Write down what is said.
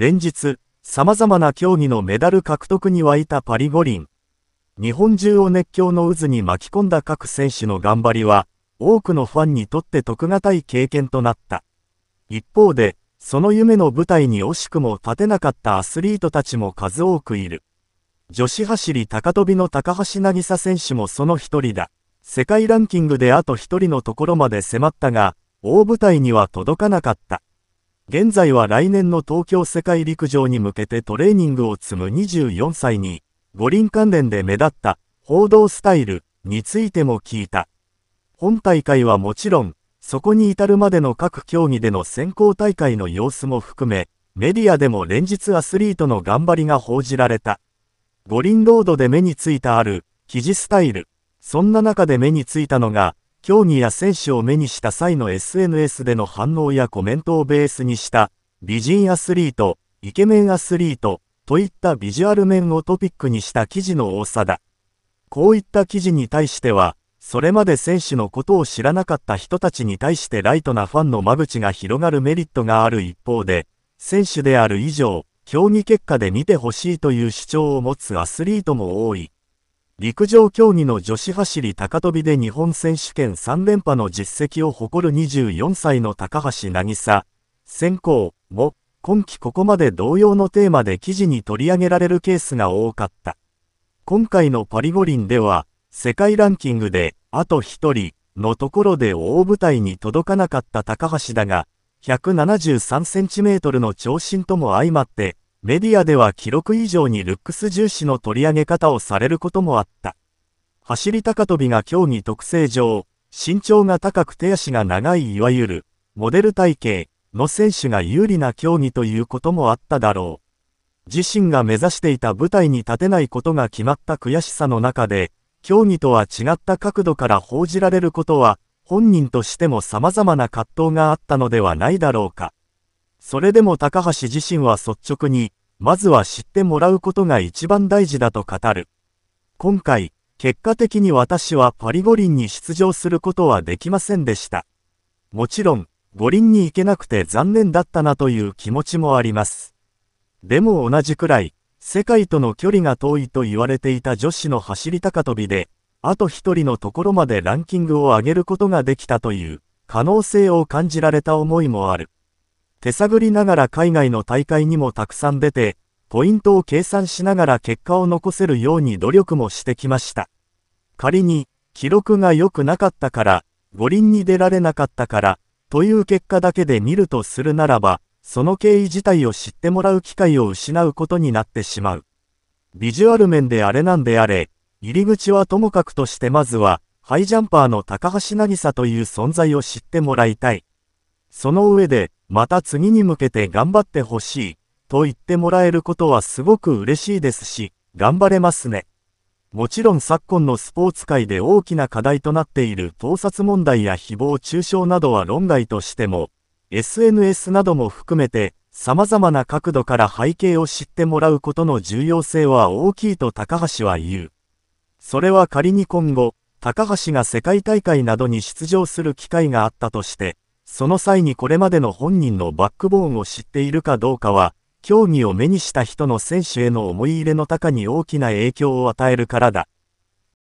連日、様々な競技のメダル獲得に沸いたパリ五輪。日本中を熱狂の渦に巻き込んだ各選手の頑張りは、多くのファンにとって得難い経験となった。一方で、その夢の舞台に惜しくも立てなかったアスリートたちも数多くいる。女子走り高跳びの高橋渚選手もその一人だ。世界ランキングであと一人のところまで迫ったが、大舞台には届かなかった。現在は来年の東京世界陸上に向けてトレーニングを積む24歳に、五輪関連で目立った報道スタイルについても聞いた。本大会はもちろん、そこに至るまでの各競技での選考大会の様子も含め、メディアでも連日アスリートの頑張りが報じられた。五輪ロードで目についたある、記事スタイル。そんな中で目についたのが、競技や選手を目にした際の SNS での反応やコメントをベースにした美人アスリート、イケメンアスリートといったビジュアル面をトピックにした記事の多さだ。こういった記事に対しては、それまで選手のことを知らなかった人たちに対してライトなファンの間口が広がるメリットがある一方で、選手である以上、競技結果で見てほしいという主張を持つアスリートも多い。陸上競技の女子走り高跳びで日本選手権3連覇の実績を誇る24歳の高橋渚先行も今季ここまで同様のテーマで記事に取り上げられるケースが多かった。今回のパリ五輪では、世界ランキングであと1人のところで大舞台に届かなかった高橋だが、173センチメートルの長身とも相まって、メディアでは記録以上にルックス重視の取り上げ方をされることもあった。走り高跳びが競技特性上、身長が高く手足が長いいわゆる、モデル体型の選手が有利な競技ということもあっただろう。自身が目指していた舞台に立てないことが決まった悔しさの中で、競技とは違った角度から報じられることは、本人としても様々な葛藤があったのではないだろうか。それでも高橋自身は率直に、まずは知ってもらうことが一番大事だと語る。今回、結果的に私はパリ五輪に出場することはできませんでした。もちろん、五輪に行けなくて残念だったなという気持ちもあります。でも同じくらい、世界との距離が遠いと言われていた女子の走り高跳びで、あと一人のところまでランキングを上げることができたという可能性を感じられた思いもある。手探りながら海外の大会にもたくさん出て、ポイントを計算しながら結果を残せるように努力もしてきました。仮に、記録が良くなかったから、五輪に出られなかったから、という結果だけで見るとするならば、その経緯自体を知ってもらう機会を失うことになってしまう。ビジュアル面であれなんであれ、入り口はともかくとしてまずは、ハイジャンパーの高橋渚という存在を知ってもらいたい。その上で、また次に向けて頑張ってほしい、と言ってもらえることはすごく嬉しいですし、頑張れますね。もちろん昨今のスポーツ界で大きな課題となっている盗撮問題や誹謗中傷などは論外としても、SNS なども含めて、様々な角度から背景を知ってもらうことの重要性は大きいと高橋は言う。それは仮に今後、高橋が世界大会などに出場する機会があったとして、その際にこれまでの本人のバックボーンを知っているかどうかは、競技を目にした人の選手への思い入れの高に大きな影響を与えるからだ。